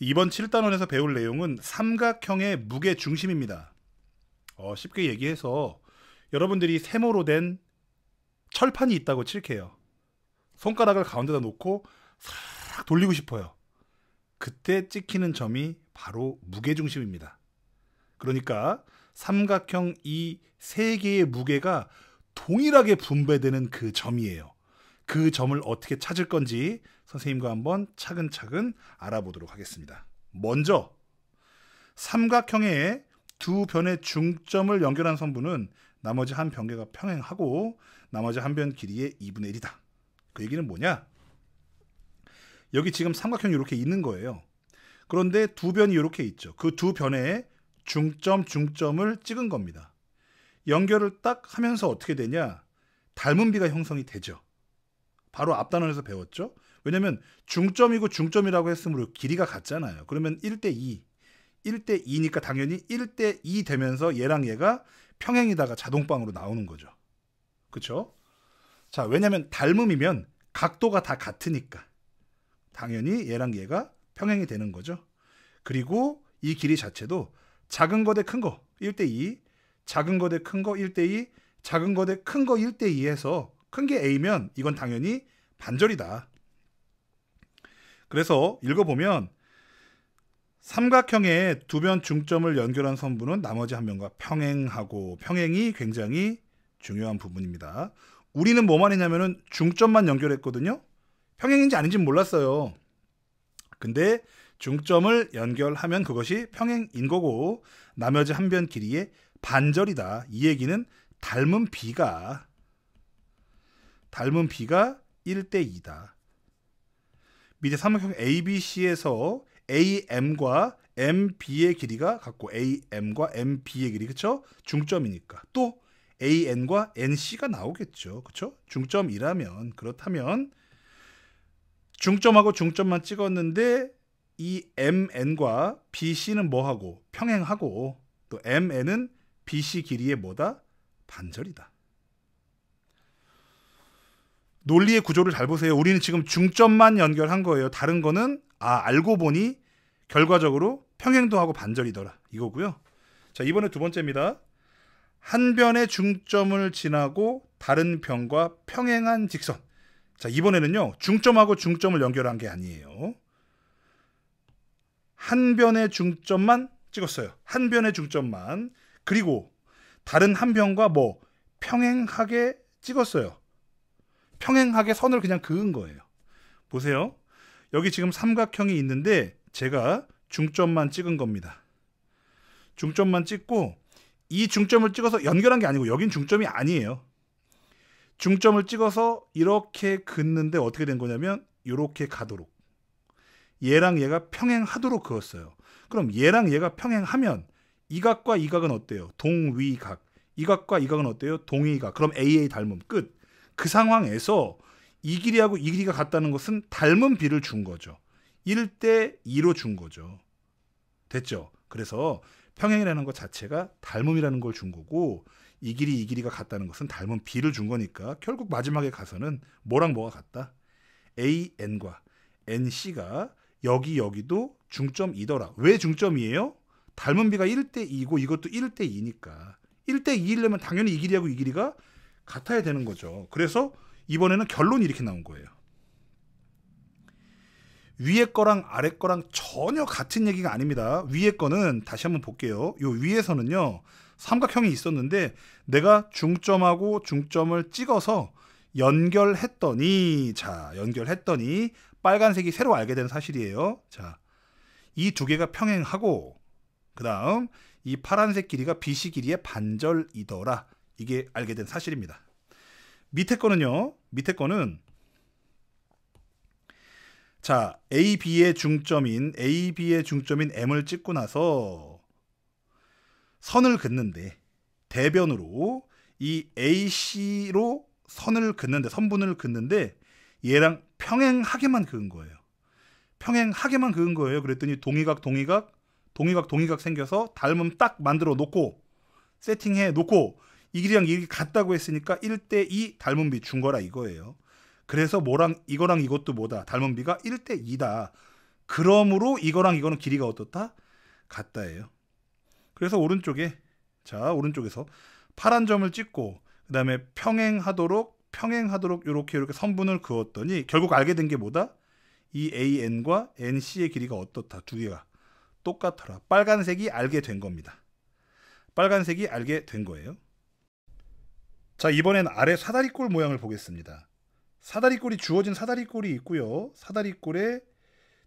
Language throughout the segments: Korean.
이번 7단원에서 배울 내용은 삼각형의 무게 중심입니다. 어, 쉽게 얘기해서 여러분들이 세모로 된 철판이 있다고 칠게요. 손가락을 가운데다 놓고 싹 돌리고 싶어요. 그때 찍히는 점이 바로 무게중심입니다. 그러니까 삼각형 이 세 개의 무게가 동일하게 분배되는 그 점이에요. 그 점을 어떻게 찾을 건지 선생님과 한번 차근차근 알아보도록 하겠습니다. 먼저 삼각형의 두 변의 중점을 연결한 선분은 나머지 한 변계가 평행하고 나머지 한 변 길이의 2분의 1이다. 그 얘기는 뭐냐? 여기 지금 삼각형이 이렇게 있는 거예요. 그런데 두 변이 이렇게 있죠. 그 두변의 중점 중점을 찍은 겁니다. 연결을 딱 하면서 어떻게 되냐? 닮은 비가 형성이 되죠. 바로 앞단원에서 배웠죠. 왜냐면 중점이고 중점이라고 했으므로 길이가 같잖아요. 그러면 1대 2. 1대 2니까 당연히 1대 2 되면서 얘랑 얘가 평행이다가 자동방으로 나오는 거죠. 그렇죠? 자, 왜냐면 닮음이면 각도가 다 같으니까 당연히 얘랑 얘가 평행이 되는 거죠. 그리고 이 길이 자체도 작은 거 대 큰 거 1대 2, 작은 거 대 큰 거 1대 2, 작은 거 대 큰 거 1대 2에서 큰 게 A면 이건 당연히 반절이다. 그래서 읽어보면 삼각형의 두 변 중점을 연결한 선분은 나머지 한 면과 평행하고 평행이 굉장히 중요한 부분입니다. 우리는 뭐만 했냐면은 중점만 연결했거든요. 평행인지 아닌지 몰랐어요. 근데 중점을 연결하면 그것이 평행인 거고 나머지 한 변 길이의 반절이다. 이 얘기는 닮은 비가 닮은 비가 1대 2다. 밑에 삼각형 ABC에서 AM과 MB의 길이가 같고 AM과 MB의 길이 그쵸? 중점이니까 또 AN과 NC가 나오겠죠. 그쵸? 중점이라면 그렇다면 중점하고 중점만 찍었는데 이 MN과 BC는 뭐하고 평행하고 또 MN은 BC 길이의 뭐다? 반절이다. 논리의 구조를 잘 보세요. 우리는 지금 중점만 연결한 거예요. 다른 거는 아 알고 보니 결과적으로 평행도하고 반절이더라 이거고요. 자 이번에 두 번째입니다. 한 변의 중점을 지나고 다른 변과 평행한 직선. 자 이번에는요 중점하고 중점을 연결한 게 아니에요. 한 변의 중점만 찍었어요. 한 변의 중점만 그리고 다른 한 변과 뭐 평행하게 찍었어요. 평행하게 선을 그냥 그은 거예요. 보세요. 여기 지금 삼각형이 있는데 제가 중점만 찍은 겁니다. 중점만 찍고 이 중점을 찍어서 연결한 게 아니고 여긴 중점이 아니에요. 중점을 찍어서 이렇게 긋는데 어떻게 된 거냐면 이렇게 가도록 얘랑 얘가 평행하도록 그었어요. 그럼 얘랑 얘가 평행하면 이 각과 이 각은 어때요? 동위각. 이 각과 이 각은 어때요? 동위각. 그럼 AA 닮음 끝. 그 상황에서 이길이하고 이길이가 같다는 것은 닮은 비를 준 거죠. 1대 2로 준 거죠. 됐죠? 그래서 평행이라는 것 자체가 닮음이라는 걸 준 거고 이길이 이길이가 같다는 것은 닮은 비를 준 거니까 결국 마지막에 가서는 뭐랑 뭐가 같다? A, N과 NC가 여기 여기도 중점이더라. 왜 중점이에요? 닮은 비가 1대 2고 이것도 1대 2니까. 1대 2이려면 당연히 이길이하고 이길이가 같아야 되는 거죠. 그래서 이번에는 결론이 이렇게 나온 거예요. 위에 거랑 아래 거랑 전혀 같은 얘기가 아닙니다. 위에 거는 다시 한번 볼게요. 요 위에서는요. 삼각형이 있었는데 내가 중점하고 중점을 찍어서 연결했더니 자, 연결했더니 빨간색이 새로 알게 된 사실이에요. 자. 이 두 개가 평행하고 그다음 이 파란색 길이가 BC 길이의 반절이더라. 이게 알게 된 사실입니다. 밑에 거는요. 밑에 거는 자, A, B의 중점인 A, B의 중점인 M을 찍고 나서 선을 긋는데 대변으로 이 AC로 선을 긋는데 선분을 긋는데 얘랑 평행하게만 그은 거예요. 평행하게만 그은 거예요. 그랬더니 동의각 동의각 동의각 동의각 생겨서 닮음 딱 만들어 놓고 세팅해 놓고 이 길이랑 이 길이 같다고 했으니까 1대 2 닮은 비준 거라 이거예요. 그래서 뭐랑 이거랑 이것도 뭐다. 닮은 비가 1대 2다. 그러므로 이거랑 이거는 길이가 어떻다? 같다예요. 그래서 오른쪽에 자, 오른쪽에서 파란 점을 찍고 그다음에 평행하도록 평행하도록 이렇게 이렇게 선분을 그었더니 결국 알게 된 게 뭐다? 이 AN과 NC의 길이가 어떻다. 두 개가 똑같더라. 빨간색이 알게 된 겁니다. 빨간색이 알게 된 거예요. 자, 이번엔 아래 사다리꼴 모양을 보겠습니다. 사다리꼴이 주어진 사다리꼴이 있고요. 사다리꼴에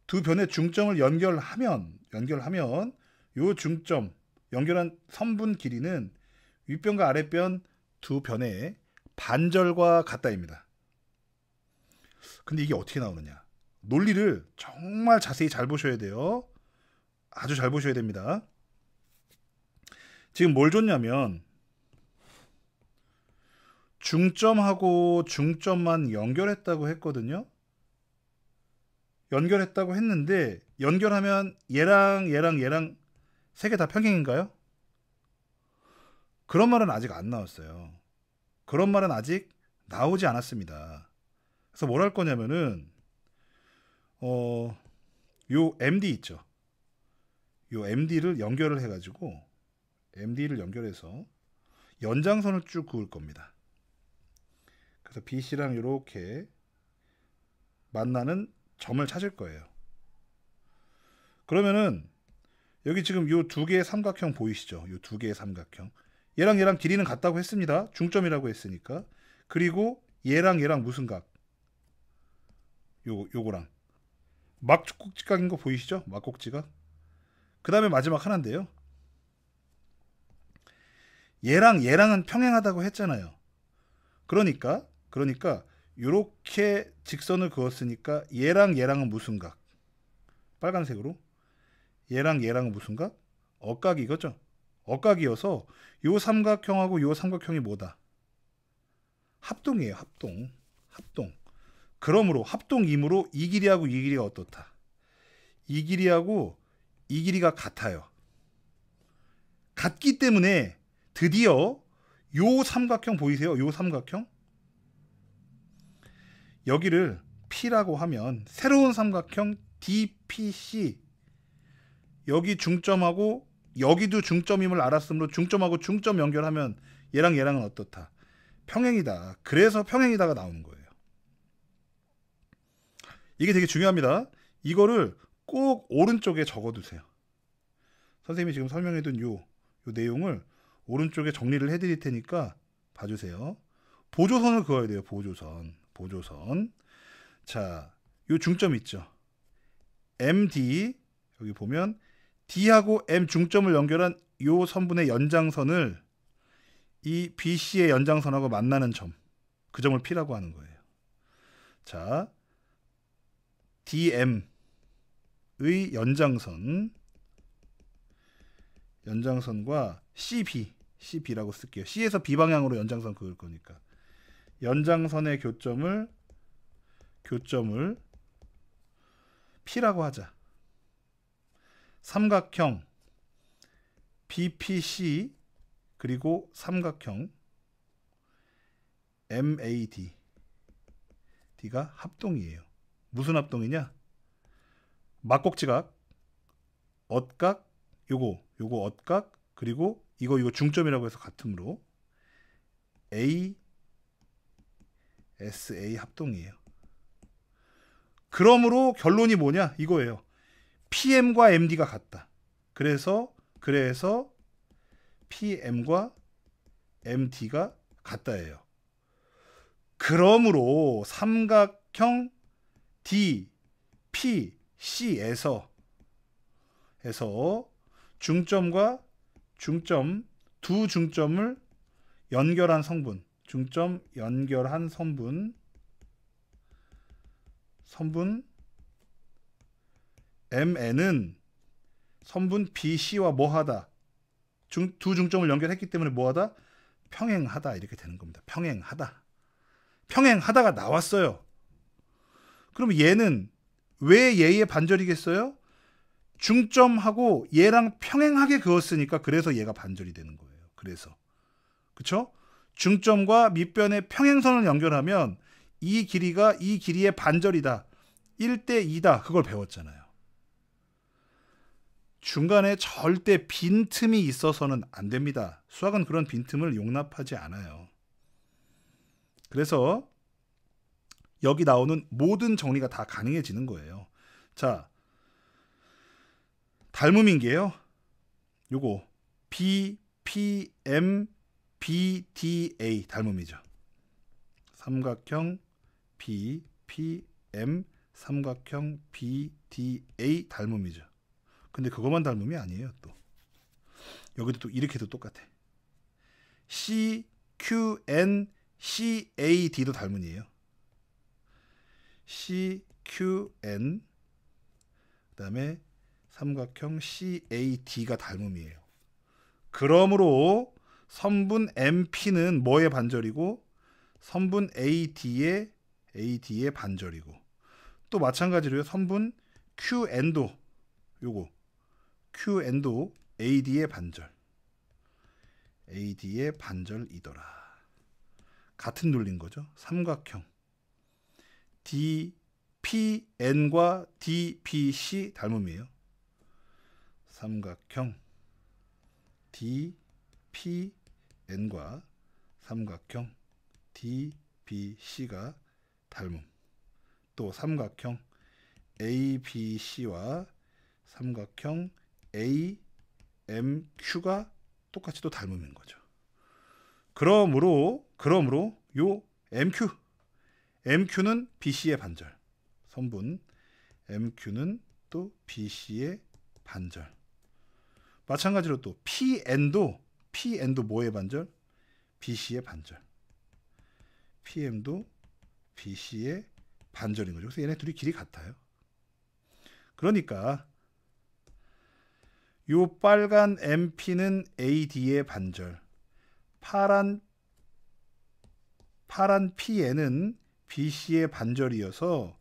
두 변의 중점을 연결하면 연결하면 요 중점 연결한 선분 길이는 윗변과 아랫변 두 변의 반절과 같다입니다. 근데 이게 어떻게 나오느냐? 논리를 정말 자세히 잘 보셔야 돼요. 아주 잘 보셔야 됩니다. 지금 뭘 줬냐면 중점하고 중점만 연결했다고 했거든요. 연결했다고 했는데 연결하면 얘랑 얘랑 얘랑 세 개 다 평행인가요? 그런 말은 아직 안 나왔어요. 그런 말은 아직 나오지 않았습니다. 그래서 뭘 할 거냐면은 어 요 MD 있죠. 요 MD를 연결을 해가지고 MD를 연결해서 연장선을 쭉 그을 겁니다. 그래서 BC랑 이렇게 만나는 점을 찾을 거예요. 그러면은 여기 지금 이 두 개의 삼각형 보이시죠? 이 두 개의 삼각형. 얘랑 얘랑 길이는 같다고 했습니다. 중점이라고 했으니까. 그리고 얘랑 얘랑 무슨 각? 요, 요거랑. 막꼭지각인 거 보이시죠? 막꼭지각. 그 다음에 마지막 하나인데요. 얘랑 얘랑은 평행하다고 했잖아요. 그러니까 그러니까 이렇게 직선을 그었으니까 얘랑 얘랑은 무슨 각? 빨간색으로 얘랑 얘랑은 무슨 각? 억각이거죠. 억각이어서 요 삼각형하고 요 삼각형이 뭐다? 합동이에요. 합동. 합동. 그러므로 합동이므로 이 길이하고 이 길이가 어떻다? 이 길이하고 이 길이가 같아요. 같기 때문에 드디어 요 삼각형 보이세요? 요 삼각형? 여기를 P라고 하면 새로운 삼각형 DPC 여기 중점하고 여기도 중점임을 알았으므로 중점하고 중점 연결하면 얘랑 얘랑은 어떻다. 평행이다. 그래서 평행이다가 나오는 거예요. 이게 되게 중요합니다. 이거를 꼭 오른쪽에 적어두세요. 선생님이 지금 설명해둔 요, 요 내용을 오른쪽에 정리를 해드릴 테니까 봐주세요. 보조선을 그어야 돼요. 보조선. 보조선. 자, 요 중점 있죠. MD 여기 보면 D하고 M 중점을 연결한 요 선분의 연장선을 이 BC의 연장선하고 만나는 점. 그 점을 P라고 하는 거예요. 자, DM의 연장선 연장선과 CB, CB라고 쓸게요. C에서 B 방향으로 연장선 그을 거니까. 연장선의 교점을 교점을 P라고 하자. 삼각형 BPC 그리고 삼각형 MAD D가 합동이에요. 무슨 합동이냐? 막꼭지각, 엇각, 요거, 요거 엇각, 그리고 이거 이거 중점이라고 해서 같으므로 A SA 합동이에요. 그러므로 결론이 뭐냐? 이거예요. PM과 MD가 같다. 그래서 그래서 PM과 MT가 같다예요. 그러므로 삼각형 DPC에서 에서 중점과 중점 두 중점을 연결한 성분 중점 연결한 선분 선분 MN은 선분 BC와 뭐하다 중, 두 중점을 연결했기 때문에 뭐하다 평행하다 이렇게 되는 겁니다. 평행하다 평행하다가 나왔어요. 그럼 얘는 왜 얘의 반절이겠어요? 중점하고 얘랑 평행하게 그었으니까 그래서 얘가 반절이 되는 거예요. 그래서 그쵸? 중점과 밑변의 평행선을 연결하면 이 길이가 이 길이의 반절이다. 1대 2다. 그걸 배웠잖아요. 중간에 절대 빈틈이 있어서는 안 됩니다. 수학은 그런 빈틈을 용납하지 않아요. 그래서 여기 나오는 모든 정리가 다 가능해지는 거예요. 자, 닮음인 게요. 요거 B, P, M, BDA 닮음이죠. 삼각형 BPM 삼각형 BDA 닮음이죠. 근데 그것만 닮음이 아니에요, 또. 여기도 또 이렇게도 똑같아. CQN CAD도 닮음이에요. CQN 그다음에 삼각형 CAD가 닮음이에요. 그러므로 선분 MP는 뭐의 반절이고 선분 AD의 AD의 반절이고 또 마찬가지로 요 선분 QN도 요거 QN도 AD의 반절 AD의 반절이더라 같은 논리인 거죠 삼각형 DPN과 DPC 닮음이에요 삼각형 DPN n과 삼각형 DBC가 닮음. 또 삼각형 ABC와 삼각형 AMQ가 똑같이 또 닮음인 거죠. 그러므로 그러므로 요 MQ MQ는 BC의 반절 선분 MQ는 또 BC의 반절 마찬가지로 또 PN도 PN도 뭐의 반절? BC의 반절. PM도 BC의 반절인 거죠. 그래서 얘네 둘이 길이 같아요. 그러니까 요 빨간 MP는 AD의 반절, 파란 파란 PN은 BC의 반절이어서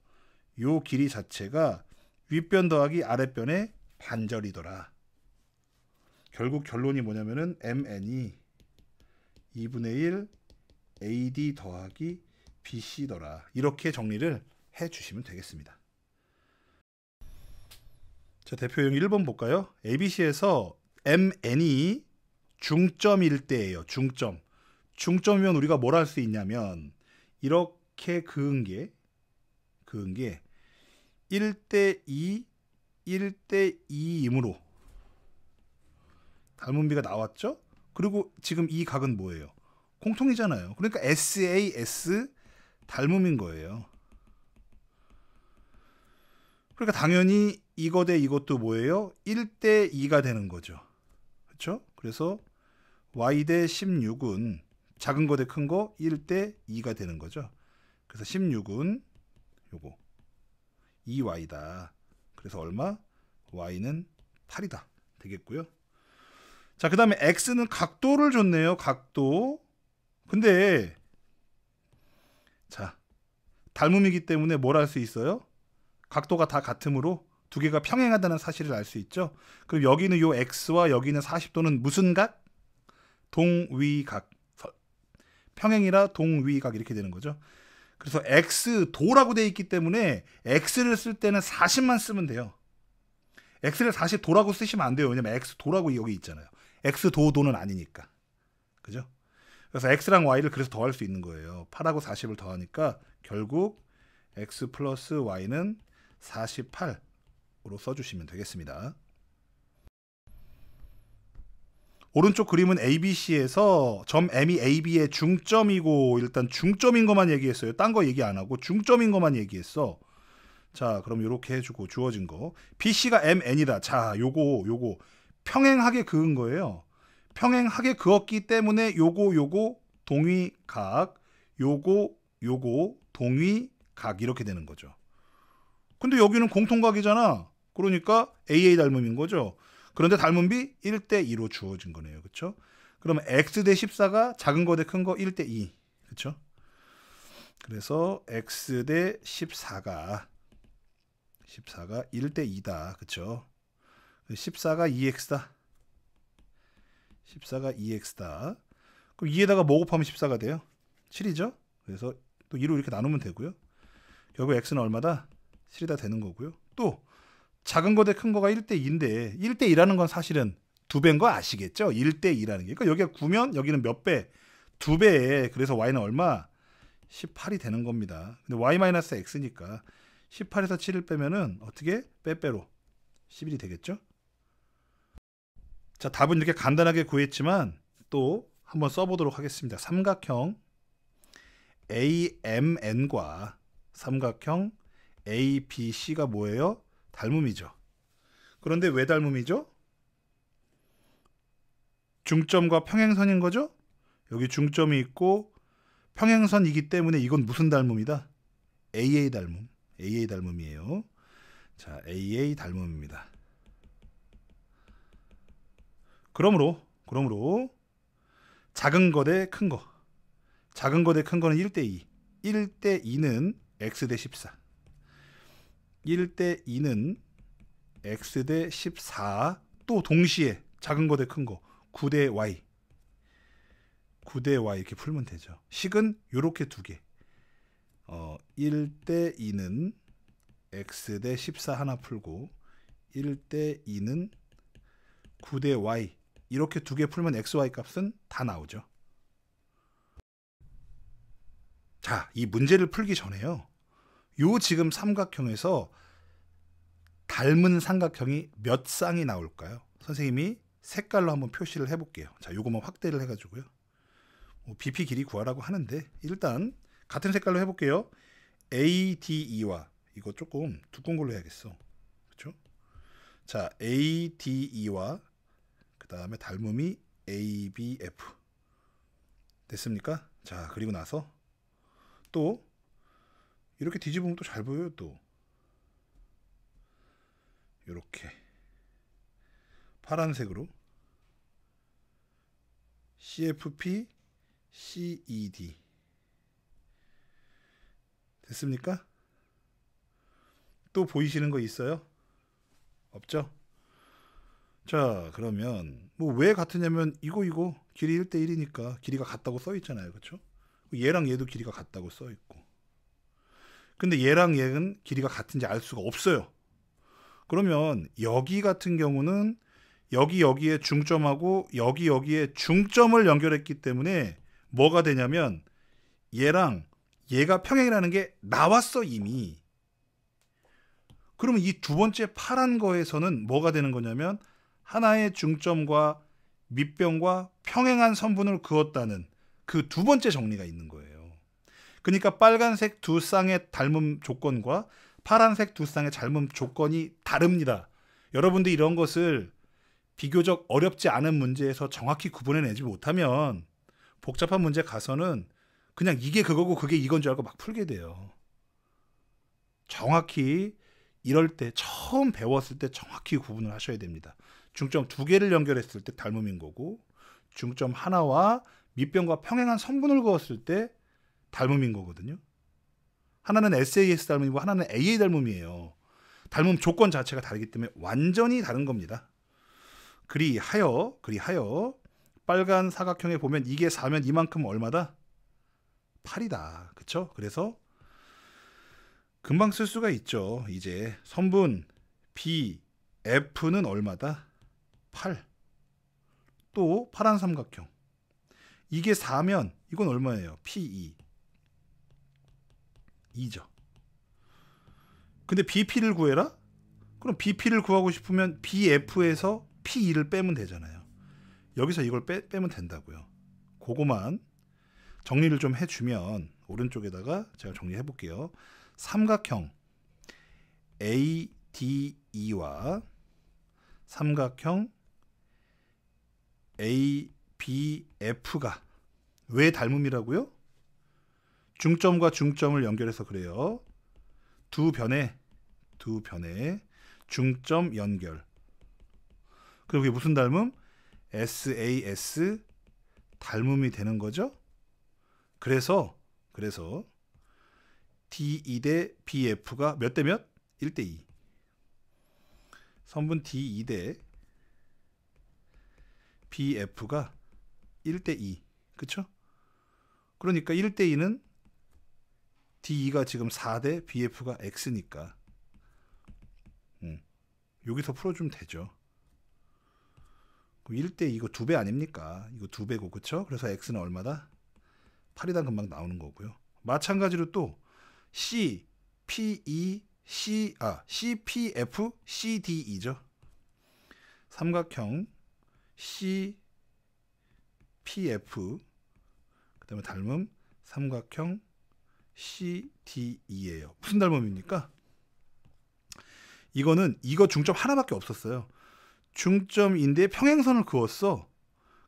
요 길이 자체가 윗변 더하기 아랫변의 반절이더라. 결국 결론이 뭐냐면은 mn이 2분의 1 ad 더하기 bc더라. 이렇게 정리를 해 주시면 되겠습니다. 자, 대표형 1번 볼까요? ABC에서 MN이 중점일 때예요. 중점. 중점이면 우리가 뭘 할 수 있냐면 이렇게 그은 게 그은 게 1대 2 1대 2이므로 달문비가 나왔죠. 그리고 지금 이 각은 뭐예요? 공통이잖아요. 그러니까 SAS 달문인 거예요. 그러니까 당연히 이거 대 이것도 뭐예요? 1대 2가 되는 거죠. 그렇죠? 그래서 y 대 16은 작은 거 대 큰 거 1대 2가 되는 거죠. 그래서 16은 요거 2y다. 그래서 얼마? y는 8이다. 되겠고요. 자, 그 다음에 x는 각도를 줬네요. 각도. 근데 자, 닮음이기 때문에 뭘 알 수 있어요? 각도가 다 같으므로 두 개가 평행하다는 사실을 알 수 있죠. 그럼 여기는 요 x와 여기는 40도는 무슨 각? 동위각. 평행이라 동위각 이렇게 되는 거죠. 그래서 x 도라고 되어 있기 때문에 x를 쓸 때는 40만 쓰면 돼요. x를 40 도라고 쓰시면 안 돼요. 왜냐면 x 도라고 여기 있잖아요. x 도도는 아니니까. 그죠? 그래서 x랑 y를 그래서 더할 수 있는 거예요. 8하고 40을 더하니까 결국 x 플러스 y는 48으로 써주시면 되겠습니다. 오른쪽 그림은 ABC에서 점 M이 AB의 중점이고 일단 중점인 것만 얘기했어요. 딴 거 얘기 안 하고 중점인 것만 얘기했어. 자, 그럼 이렇게 해주고 주어진 거. BC가 MN이다. 자, 요거 요거 평행하게 그은 거예요. 평행하게 그었기 때문에 요거 요거 동위 각 요거 요거 동위 각 이렇게 되는 거죠. 근데 여기는 공통각이잖아. 그러니까 AA 닮음인 거죠. 그런데 닮은 비 1대 2로 주어진 거네요. 그렇죠? 그러 x 대 14가 작은 거 대 큰 거 1대 2. 그렇죠? 그래서 x 대 14가 14가 1대 2다. 그렇죠? 14가 2x다. 14가 2x다. 그럼 2에다가 뭐 곱하면 14가 돼요? 7이죠? 그래서 또 2로 이렇게 나누면 되고요. 결국 x는 얼마다? 7이다 되는 거고요. 또 작은 거 대 큰 거가 1대 2인데 1대 2라는 건 사실은 두 배인 거 아시겠죠? 1대 2라는 게. 그러니까 여기가 9면 여기는 몇 배? 두 배에 그래서 y는 얼마? 18이 되는 겁니다. 근데 y-x니까 18에서 7을 빼면은 어떻게 빼빼로 11이 되겠죠? 자, 답은 이렇게 간단하게 구했지만 또 한번 써보도록 하겠습니다. 삼각형 AMN과 삼각형 ABC가 뭐예요? 닮음이죠. 그런데 왜 닮음이죠? 중점과 평행선인 거죠? 여기 중점이 있고 평행선이기 때문에 이건 무슨 닮음이다? AA 닮음. AA 닮음이에요. 자, AA 닮음입니다. 그러므로 그러므로 작은 거 대 큰 거. 작은 거대 큰 거는 1대 2. 1대 2는 x 대 14. 1대 2는 x 대 14. 또 동시에 작은 거대 큰 거. 9대 y. 9대 y 이렇게 풀면 되죠. 식은 이렇게두 개. 어, 1대 2는 x 대 14 하나 풀고 1대 2는 9대 y 이렇게 두 개 풀면 XY 값은 다 나오죠. 자, 이 문제를 풀기 전에요. 요 지금 삼각형에서 닮은 삼각형이 몇 쌍이 나올까요? 선생님이 색깔로 한번 표시를 해볼게요. 자, 요거만 뭐 확대를 해가지고요. 뭐 BP 길이 구하라고 하는데 일단 같은 색깔로 해볼게요. ADE와 이거 조금 두꺼운 걸로 해야겠어. 그렇죠? 자, ADE와 그 다음에 닮음이 ABF 됐습니까? 자 그리고 나서 또 이렇게 뒤집으면 또 잘 보여요 또 이렇게 파란색으로 CFP CED 됐습니까? 또 보이시는 거 있어요? 없죠? 자, 그러면 뭐 왜 같으냐면 이거 이거 길이 1대 1이니까 길이가 같다고 써 있잖아요. 그렇죠? 얘랑 얘도 길이가 같다고 써 있고. 근데 얘랑 얘는 길이가 같은지 알 수가 없어요. 그러면 여기 같은 경우는 여기 여기에 중점하고 여기 여기에 중점을 연결했기 때문에 뭐가 되냐면 얘랑 얘가 평행이라는 게 나왔어 이미. 그러면 이 두 번째 파란 거에서는 뭐가 되는 거냐면 하나의 중점과 밑병과 평행한 선분을 그었다는 그 두 번째 정리가 있는 거예요. 그러니까 빨간색 두 쌍의 닮음 조건과 파란색 두 쌍의 닮음 조건이 다릅니다. 여러분들 이런 것을 비교적 어렵지 않은 문제에서 정확히 구분해내지 못하면 복잡한 문제 가서는 그냥 이게 그거고 그게 이건 줄 알고 막 풀게 돼요. 정확히 이럴 때 처음 배웠을 때 정확히 구분을 하셔야 됩니다. 중점 두 개를 연결했을 때 닮음인 거고 중점 하나와 밑변과 평행한 성분을 그었을 때 닮음인 거거든요. 하나는 SAS 닮음이고 하나는 AA 닮음이에요 닮음 조건 자체가 다르기 때문에 완전히 다른 겁니다. 그리하여 그리하여 빨간 사각형에 보면 이게 4면 이만큼 얼마다? 8이다. 그쵸? 그래서 금방 쓸 수가 있죠. 이제 선분 B, F는 얼마다? 8. 또 파란 삼각형. 이게 4면 이건 얼마예요? P2. 2죠. E. 근데 BP를 구해라? 그럼 BP를 구하고 싶으면 BF에서 P2를 빼면 되잖아요. 여기서 이걸 빼, 빼면 된다고요. 그거만 정리를 좀 해주면 오른쪽에다가 제가 정리해 볼게요. 삼각형 ADE와 삼각형 A, B, F가 왜 닮음이라고요? 중점과 중점을 연결해서 그래요. 두 변에 두 변에 중점 연결. 그리 이게 무슨 닮음? SAS 닮음이 되는 거죠? 그래서 그래서 D2 e 대 BF가 몇 대 몇? 1 대 2. 선분 D2 e 대 BF가 1대 2. 그렇 그러니까 1대 2는 D2가 지금 4대 BF가 X니까. 음. 여기서 풀어주면 되죠. 1대 이거 두 배 아닙니까? 이거 두 배고 그쵸? 그래서 x는 얼마다? 8이다 금방 나오는 거고요. 마찬가지로 또 c, p, e, c, 아, c, p, f, c, d, e죠. 삼각형 CPF 그다음에 닮음 삼각형 CDE예요. 무슨 닮음입니까? 이거는 이거 중점 하나밖에 없었어요. 중점인데 평행선을 그었어.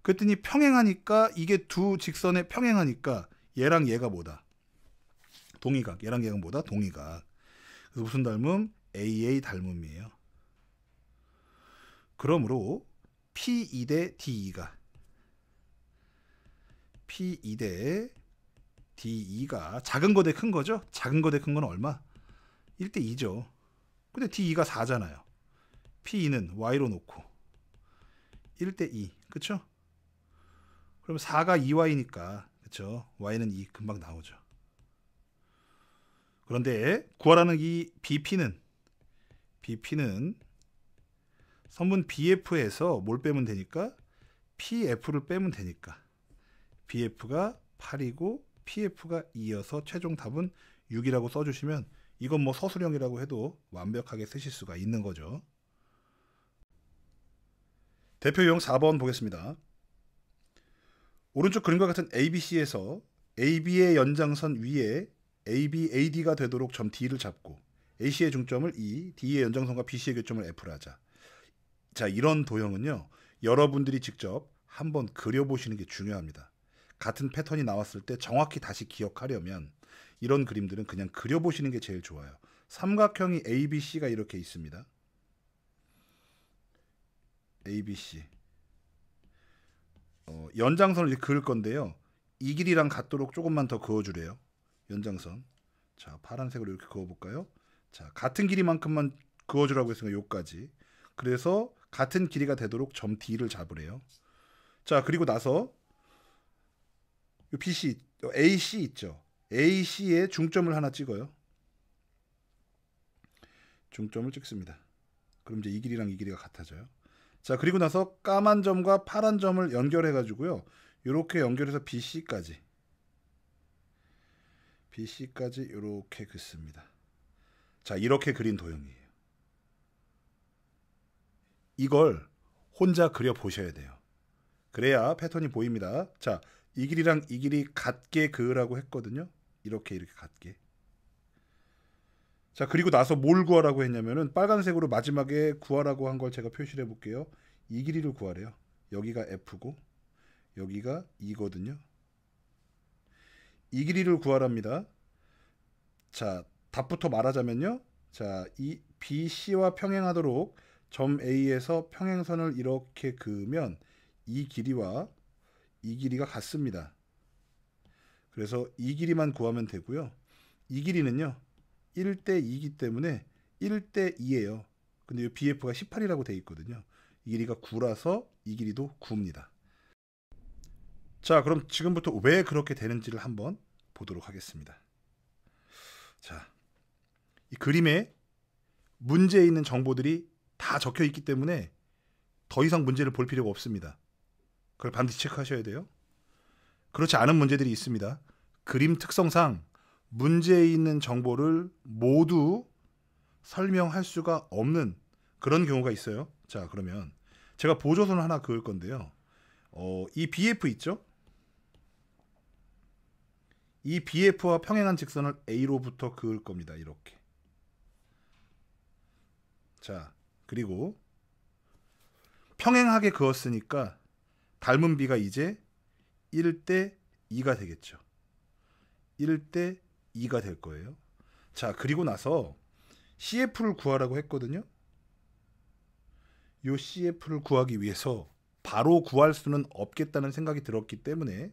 그랬더니 평행하니까 이게 두 직선에 평행하니까 얘랑 얘가 뭐다? 동의각. 얘랑 얘가 뭐다? 동의각. 그래서 무슨 닮음? AA 닮음이에요. 그러므로 P2대 D2가 P2대 D2가 작은 거 대 큰 거죠? 작은 거 대 큰 건 얼마? 1대 2죠. 근데 D2가 4잖아요. P2는 Y로 놓고 1대 2. 그쵸? 그럼 4가 2Y니까 그쵸? Y는 2 금방 나오죠. 그런데 구하라는 이 BP는 BP는 선분 BF에서 뭘 빼면 되니까 PF를 빼면 되니까 BF가 8이고 PF가 2여서 최종 답은 6이라고 써주시면 이건 뭐 서술형이라고 해도 완벽하게 쓰실 수가 있는 거죠. 대표 유형 4번 보겠습니다. 오른쪽 그림과 같은 ABC에서 AB의 연장선 위에 ABAD가 되도록 점 D를 잡고 AC의 중점을 E, D의 연장선과 BC의 교점을 F로 하자. 자, 이런 도형은요. 여러분들이 직접 한번 그려보시는 게 중요합니다. 같은 패턴이 나왔을 때 정확히 다시 기억하려면 이런 그림들은 그냥 그려보시는 게 제일 좋아요. 삼각형이 ABC가 이렇게 있습니다. ABC. 어, 연장선을 그을 건데요. 이 길이랑 같도록 조금만 더 그어주래요. 연장선. 자, 파란색으로 이렇게 그어볼까요? 자, 같은 길이만큼만 그어주라고 했으니까 요까지. 그래서 같은 길이가 되도록 점 D를 잡으래요. 자, 그리고 나서 BC, AC 있죠. AC에 중점을 하나 찍어요. 중점을 찍습니다. 그럼 이제 이 길이랑 이 길이가 같아져요. 자, 그리고 나서 까만 점과 파란 점을 연결해 가지고요. 이렇게 연결해서 BC까지 BC까지 이렇게 긋습니다. 자, 이렇게 그린 도형이. 이걸 혼자 그려 보셔야 돼요. 그래야 패턴이 보입니다. 자, 이 길이랑 이 길이 같게 그으라고 했거든요. 이렇게 이렇게 같게. 자, 그리고 나서 뭘 구하라고 했냐면은 빨간색으로 마지막에 구하라고 한 걸 제가 표시를 해 볼게요. 이 길이를 구하래요. 여기가 F고 여기가 2거든요. 이 길이를 구하랍니다. 자, 답부터 말하자면요. 자, 이 BC와 평행하도록 점 A에서 평행선을 이렇게 그으면 이 길이와 이 길이가 같습니다. 그래서 이 길이만 구하면 되고요. 이 길이는요. 1대 2이기 때문에 1대 2예요. 근데 이 BF가 18이라고 돼 있거든요. 이 길이가 9라서 이 길이도 9입니다. 자, 그럼 지금부터 왜 그렇게 되는지를 한번 보도록 하겠습니다. 자, 이 그림에 문제에 있는 정보들이 다 적혀 있기 때문에 더 이상 문제를 볼 필요가 없습니다. 그걸 반드시 체크하셔야 돼요. 그렇지 않은 문제들이 있습니다. 그림 특성상 문제에 있는 정보를 모두 설명할 수가 없는 그런 경우가 있어요. 자, 그러면 제가 보조선을 하나 그을 건데요. 어, 이 BF 있죠? 이 BF와 평행한 직선을 A로부터 그을 겁니다. 이렇게. 자, 그리고 평행하게 그었으니까 닮은 비가 이제 1대 2가 되겠죠. 1대 2가 될 거예요. 자, 그리고 나서 CF를 구하라고 했거든요. 요 CF를 구하기 위해서 바로 구할 수는 없겠다는 생각이 들었기 때문에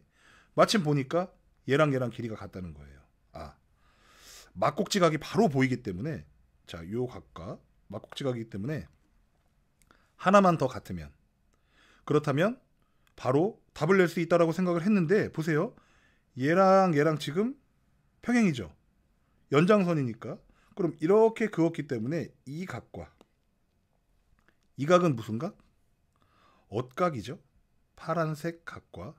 마침 보니까 얘랑 얘랑 길이가 같다는 거예요. 아, 막꼭지각이 바로 보이기 때문에 자, 요각각 막꼭지각이기 때문에 하나만 더 같으면 그렇다면 바로 답을 낼 수 있다라고 생각을 했는데 보세요. 얘랑 얘랑 지금 평행이죠. 연장선이니까. 그럼 이렇게 그었기 때문에 이 각과 이 각은 무슨 각? 엇각이죠. 파란색 각과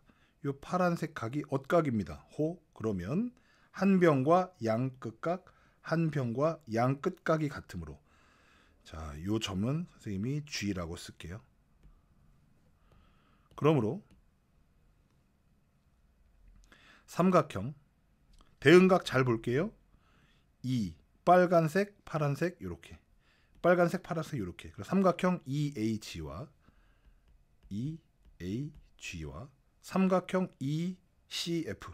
이 파란색 각이 엇각입니다. 호 그러면 한 병과 양 끝각, 한 병과 양 끝각이 같으므로 자, 요 점은 선생님이 G라고 쓸게요. 그러므로 삼각형 대응각 잘 볼게요. E 빨간색, 파란색 요렇게. 빨간색, 파란색 요렇게. 그 삼각형 EH와 EH와 삼각형 ECF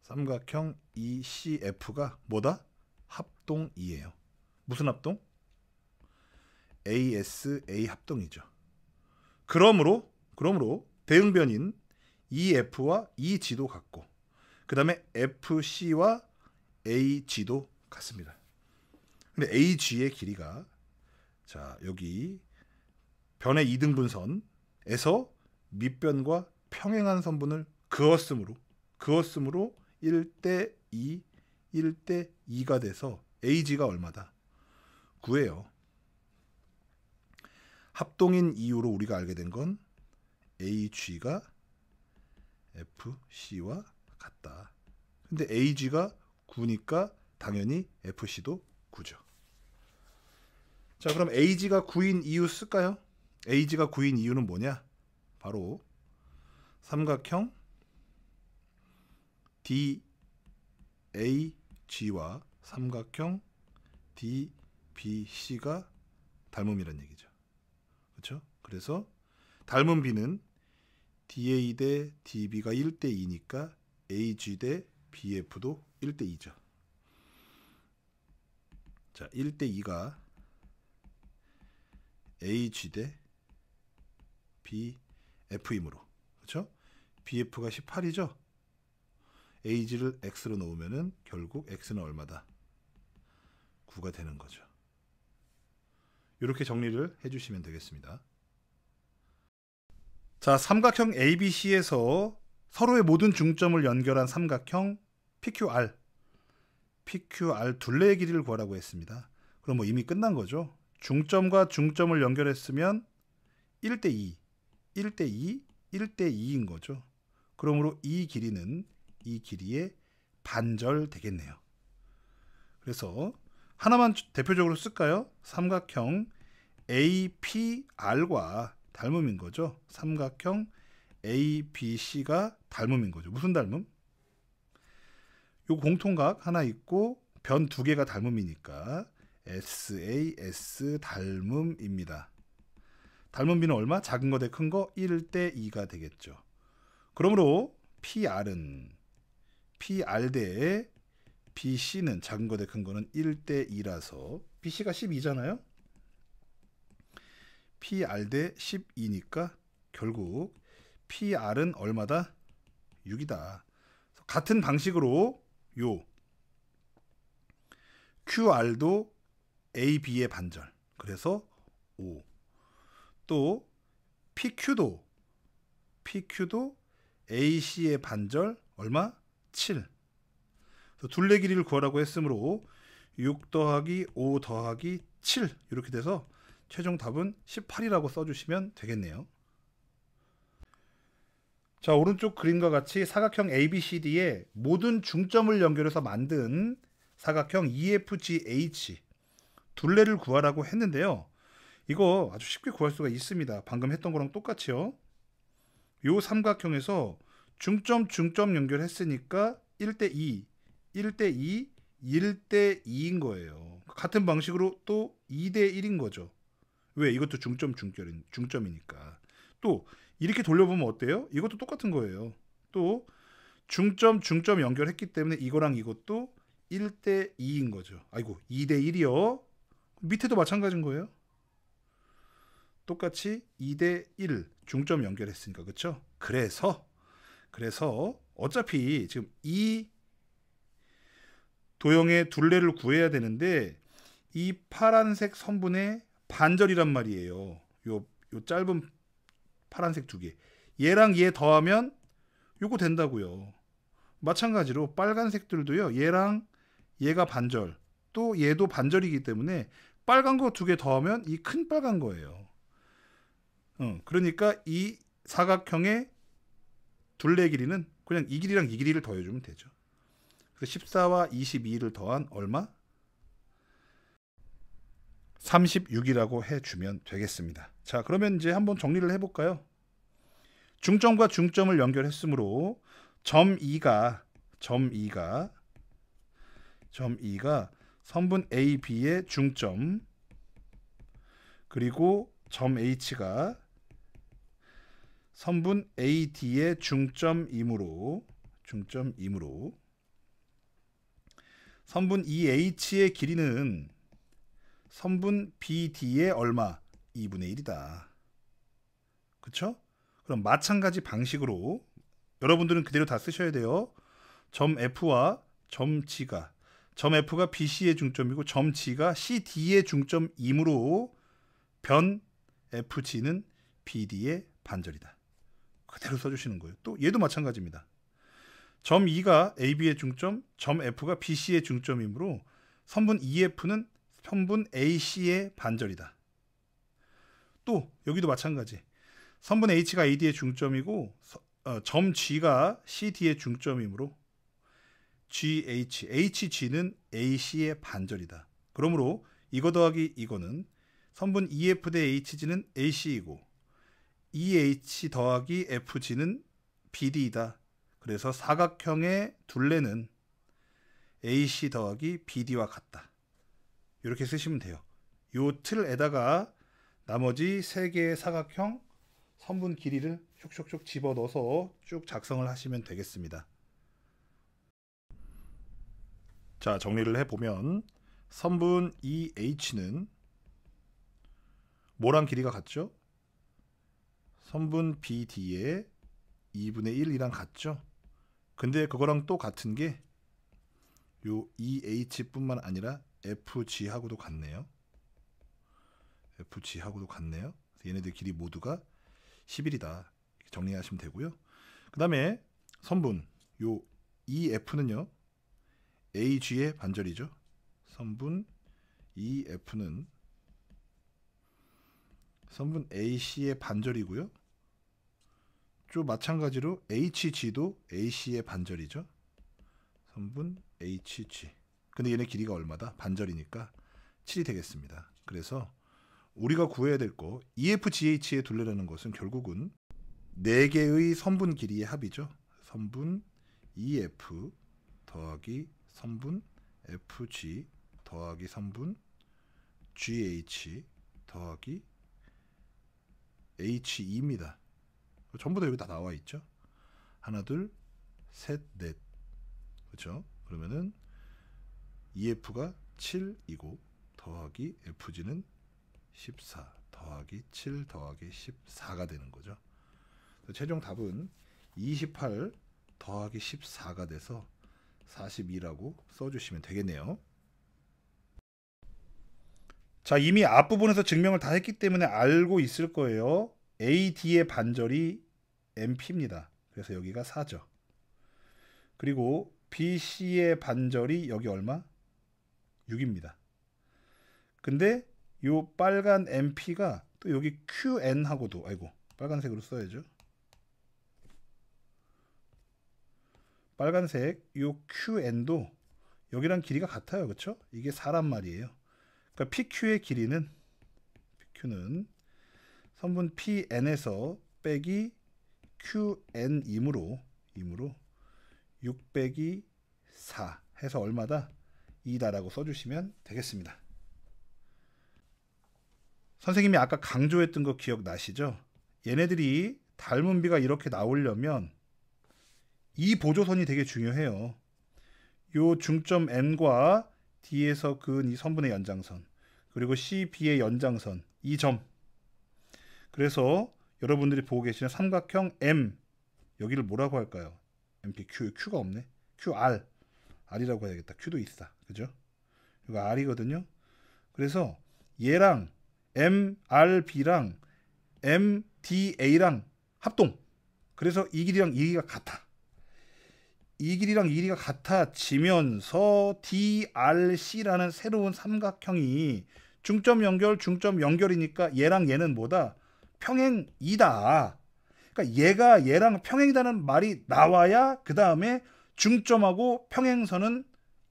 삼각형 ECF가 뭐다? 합동이에요. 무슨 합동? ASA 합동이죠. 그러므로 그러므로 대응변인 EF와 EG도 같고 그 다음에 FC와 AG도 같습니다. 근데 AG의 길이가 자 여기 변의 2등분선에서 밑변과 평행한 선분을 그었으므로 그었으므로 1대 2, 1대 2가 돼서 AG가 얼마다? 9예요. 합동인 이유로 우리가 알게 된 건 AG가 FC와 같다. 근데 AG가 9니까 당연히 FC도 9죠. 자, 그럼 AG가 9인 이유 쓸까요? AG가 9인 이유는 뭐냐? 바로 삼각형 DAG와 삼각형 DBC가 닮음이란 얘기죠. 그렇죠? 그래서 닮은 비는 DA 대 DB가 1대 2니까 AG 대 BF도 1대 2죠. 자, 1 대 2가 AG 대 BF이므로 그렇죠? BF가 18이죠. AG를 X로 넣으면은 결국 X는 얼마다? 9가 되는 거죠. 이렇게 정리를 해주시면 되겠습니다. 자, 삼각형 ABC에서 서로의 모든 중점을 연결한 삼각형 PQR, PQR 둘레의 길이를 구하라고 했습니다. 그럼 뭐 이미 끝난 거죠. 중점과 중점을 연결했으면 1대2, 1대2, 1대2인 거죠. 그러므로 이 길이는 이 길이의 반절 되겠네요. 그래서 하나만 대표적으로 쓸까요? 삼각형 APR과 닮음인 거죠. 삼각형 ABC가 닮음인 거죠. 무슨 닮음? 요 공통각 하나 있고 변 두 개가 닮음이니까 SAS 닮음입니다. 닮음비는 얼마? 작은 거 대 큰 거 1 대 2가 되겠죠. 그러므로 PR은 PR 대 BC는 작은 거 대 큰 거는 1 대 2라서 BC가 12잖아요. PR 대 12니까 결국 PR은 얼마다? 6이다. 같은 방식으로 요 QR도 AB의 반절. 그래서 5. 또 PQ도 PQ도 AC의 반절 얼마? 7. 둘레 길이를 구하라고 했으므로 6 더하기 5 더하기 7 이렇게 돼서 최종 답은 18이라고 써주시면 되겠네요. 자 오른쪽 그림과 같이 사각형 a b c d 에 모든 중점을 연결해서 만든 사각형 EFGH 둘레를 구하라고 했는데요. 이거 아주 쉽게 구할 수가 있습니다. 방금 했던 거랑 똑같이요. 요 삼각형에서 중점 중점 연결했으니까 1대2 1대 2, 1대 2인 거예요. 같은 방식으로 또 2대 1인 거죠. 왜? 이것도 중점 중결인 중점이니까. 또 이렇게 돌려보면 어때요? 이것도 똑같은 거예요. 또 중점 중점 연결했기 때문에 이거랑 이것도 1대 2인 거죠. 아이고, 2대 1이요. 밑에도 마찬가지인 거예요. 똑같이 2대 1 중점 연결했으니까 그쵸 그래서 그래서 어차피 지금 2, 도형의 둘레를 구해야 되는데 이 파란색 선분의 반절이란 말이에요. 요, 요 짧은 파란색 두 개. 얘랑 얘 더하면 요거 된다고요. 마찬가지로 빨간색들도요. 얘랑 얘가 반절. 또 얘도 반절이기 때문에 빨간 거 두 개 더하면 이 큰 빨간 거예요. 어, 그러니까 이 사각형의 둘레 길이는 그냥 이 길이랑 이 길이를 더해주면 되죠. 그래서 14와 22를 더한 얼마? 36이라고 해주면 되겠습니다. 자, 그러면 이제 한번 정리를 해볼까요? 중점과 중점을 연결했으므로 점 2가 점 2가 점 2가 선분 AB의 중점 그리고 점 H가 선분 AD의 중점이므로 중점이므로 선분 EH의 길이는 선분 BD의 얼마? 2분의 1이다. 그쵸? 그럼 마찬가지 방식으로 여러분들은 그대로 다 쓰셔야 돼요. 점 F와 점 G가 점 F가 BC의 중점이고 점 G가 CD의 중점이므로 변 FG는 BD의 반절이다. 그대로 써주시는 거예요. 또 얘도 마찬가지입니다. 점 2가 AB의 중점, 점 F가 BC의 중점이므로 선분 EF는 선분 AC의 반절이다. 또 여기도 마찬가지. 선분 H가 AD의 중점이고 어, 점 G가 CD의 중점이므로 GH, HG는 AC의 반절이다. 그러므로 이거 더하기 이거는 선분 EF 대 HG는 AC이고 EH 더하기 FG는 BD이다. 그래서 사각형의 둘레는 AC 더하기 BD와 같다. 이렇게 쓰시면 돼요. 요 틀에다가 나머지 세 개의 사각형 선분 길이를 쭉쭉쭉 집어넣어서 쭉 작성을 하시면 되겠습니다. 자, 정리를 해보면 선분 EH는 뭐랑 길이가 같죠? 선분 BD의 2분의 1이랑 같죠? 근데 그거랑 또 같은 게 요 EH뿐만 아니라 FG하고도 같네요. FG하고도 같네요. 얘네들 길이 모두가 1 0이다 정리하시면 되고요. 그 다음에 선분 요 EF는요. AG의 반절이죠. 선분 EF는 선분 AC의 반절이고요. 쪽 마찬가지로 HG도 AC의 반절이죠. 선분 HG. 근데 얘네 길이가 얼마다? 반절이니까 7이 되겠습니다. 그래서 우리가 구해야 될거 EFGH의 둘레라는 것은 결국은 4개의 선분 길이의 합이죠. 선분 EF 더하기 선분 FG 더하기 선분 GH 더하기 HE입니다. 뭐 전부 다 여기 다 나와 있죠. 하나, 둘, 셋, 넷. 그렇죠? 그러면은 EF가 7이고 더하기 FG는 14 더하기 7 더하기 14가 되는 거죠. 최종 답은 28 더하기 14가 돼서 42라고 써주시면 되겠네요. 자, 이미 앞부분에서 증명을 다 했기 때문에 알고 있을 거예요. AD의 반절이 MP입니다. 그래서 여기가 4죠. 그리고 BC의 반절이 여기 얼마? 6입니다. 근데 요 빨간 MP가 또 여기 QN하고도 아이고 빨간색으로 써야죠. 빨간색 요 QN도 여기랑 길이가 같아요. 그쵸 이게 4란 말이에요. 그러니까 PQ의 길이는 PQ는 선분 PN에서 빼기 qn이므로 이므로 6 0 2 4 해서 얼마다? 2다라고 써주시면 되겠습니다. 선생님이 아까 강조했던 거 기억나시죠? 얘네들이 닮은비가 이렇게 나오려면 이 보조선이 되게 중요해요. 요 중점 N과 D에서 그은 이 선분의 연장선 그리고 CB의 연장선 이 점. 그래서 여러분들이 보고 계시는 삼각형 M 여기를 뭐라고 할까요? MPQ Q가 없네. QR R이라고 해야겠다. Q도 있다. 그죠? 이거 R이거든요. 그래서 얘랑 MRB랑 MDA랑 합동. 그래서 이 길이랑 이 길이가 같아. 이 길이랑 이 길이가 같아지면서 DRC라는 새로운 삼각형이 중점 연결, 중점 연결이니까 얘랑 얘는 뭐다? 평행이다. 그러니까 얘가 얘랑 평행이다는 말이 나와야 그 다음에 중점하고 평행선은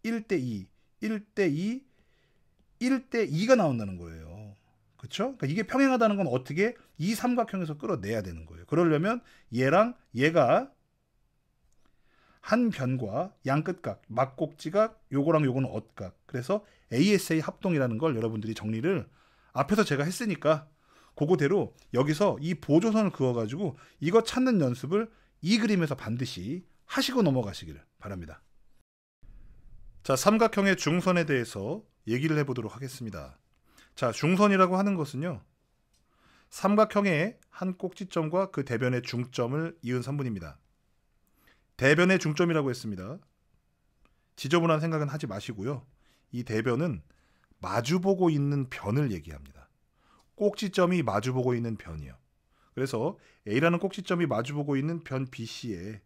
1대2, 1대2, 1대2가 나온다는 거예요. 그쵸 그러니까 이게 평행하다는 건 어떻게 이 삼각형에서 끌어내야 되는 거예요. 그러려면 얘랑 얘가 한 변과 양끝각, 막곡지각, 요거랑 요거는 엇각. 그래서 ASA 합동이라는 걸 여러분들이 정리를 앞에서 제가 했으니까 그거대로 여기서 이 보조선을 그어가지고 이거 찾는 연습을 이 그림에서 반드시 하시고 넘어가시기를 바랍니다. 자, 삼각형의 중선에 대해서 얘기를 해보도록 하겠습니다. 자, 중선이라고 하는 것은요. 삼각형의 한 꼭지점과 그 대변의 중점을 이은 선분입니다. 대변의 중점이라고 했습니다. 지저분한 생각은 하지 마시고요. 이 대변은 마주보고 있는 변을 얘기합니다. 꼭지점이 마주보고 있는 변이요. 그래서 A라는 꼭지점이 마주보고 있는 변 BC에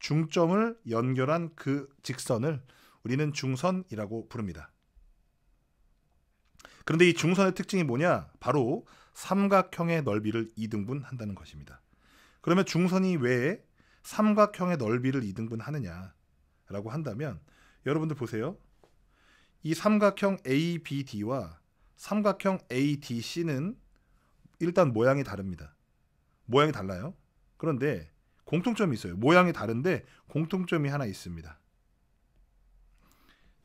중점을 연결한 그 직선을 우리는 중선이라고 부릅니다. 그런데 이 중선의 특징이 뭐냐? 바로 삼각형의 넓이를 2등분한다는 것입니다. 그러면 중선이 왜 삼각형의 넓이를 2등분하느냐라고 한다면 여러분들 보세요. 이 삼각형 ABD와 삼각형 ADC는 일단 모양이 다릅니다. 모양이 달라요. 그런데 공통점이 있어요. 모양이 다른데 공통점이 하나 있습니다.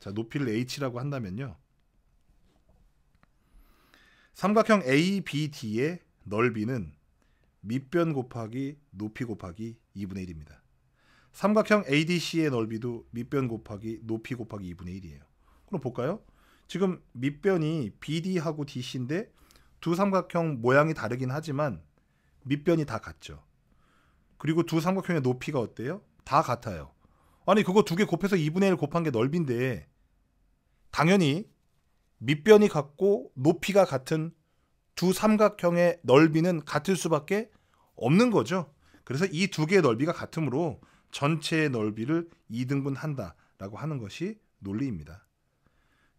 자, 높이를 h라고 한다면요. 삼각형 ABD의 넓이는 밑변 곱하기 높이 곱하기 2분의 1입니다. 삼각형 ADC의 넓이도 밑변 곱하기 높이 곱하기 2분의 1이에요. 그럼 볼까요? 지금 밑변이 BD하고 DC인데 두 삼각형 모양이 다르긴 하지만 밑변이 다 같죠. 그리고 두 삼각형의 높이가 어때요? 다 같아요. 아니 그거 두 개 곱해서 2분의 1 곱한 게 넓인데 당연히 밑변이 같고 높이가 같은 두 삼각형의 넓이는 같을 수밖에 없는 거죠. 그래서 이 두 개의 넓이가 같으므로 전체의 넓이를 2등분한다라고 하는 것이 논리입니다.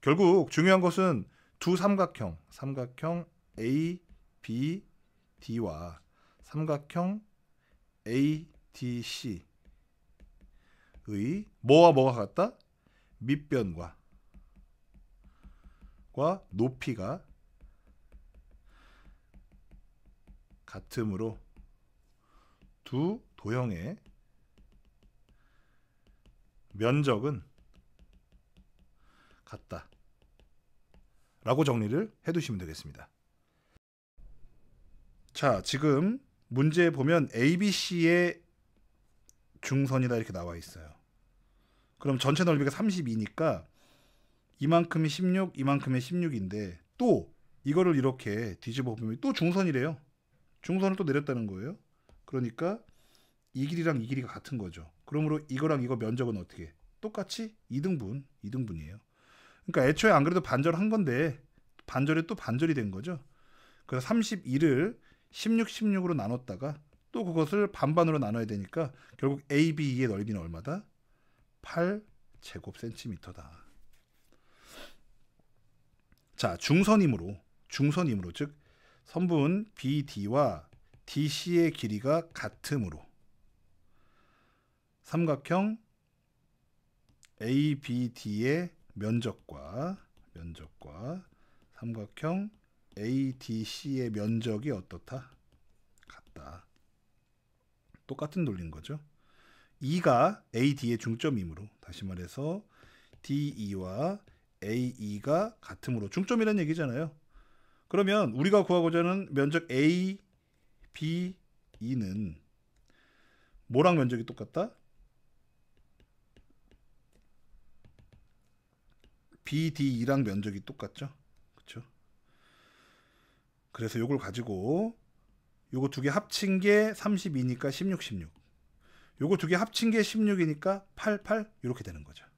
결국 중요한 것은 두 삼각형, 삼각형 A, B, D와 삼각형 A, D, C의 뭐와 뭐가 같다? 밑변과 과 높이가 같으므로 두 도형의 면적은 같다. 라고 정리를 해두시면 되겠습니다. 자, 지금 문제 보면 ABC의 중선이다 이렇게 나와 있어요. 그럼 전체 넓이가 32니까 이만큼이 16, 이만큼이 16인데 또 이거를 이렇게 뒤집어 보면 또 중선이래요. 중선을 또 내렸다는 거예요. 그러니까 이 길이랑 이 길이가 같은 거죠. 그러므로 이거랑 이거 면적은 어떻게? 똑같이 2등분, 2등분이에요. 그러니까 애초에 안 그래도 반절한 건데 반절에 또 반절이 된 거죠. 그래서 32를 16, 16으로 나눴다가 또 그것을 반반으로 나눠야 되니까 결국 AB의 넓이는 얼마다? 8 제곱 센티미터다. 자, 중선임으로 중선임으로 즉 선분 BD와 DC의 길이가 같으로 삼각형 ABD의 면적과 면적과 삼각형 ADC의 면적이 어떻다? 같다. 똑같은 논리인 거죠. E가 AD의 중점이므로 다시 말해서 DE와 AE가 같으므로 중점이란 얘기잖아요. 그러면 우리가 구하고자 하는 면적 A, B, E는 뭐랑 면적이 똑같다? BDE랑 면적이 똑같죠? 그렇 그래서 요걸 가지고 요거 두 개 합친 게 32니까 16, 16. 요거 두 개 합친 게 16이니까 88 이렇게 되는 거죠.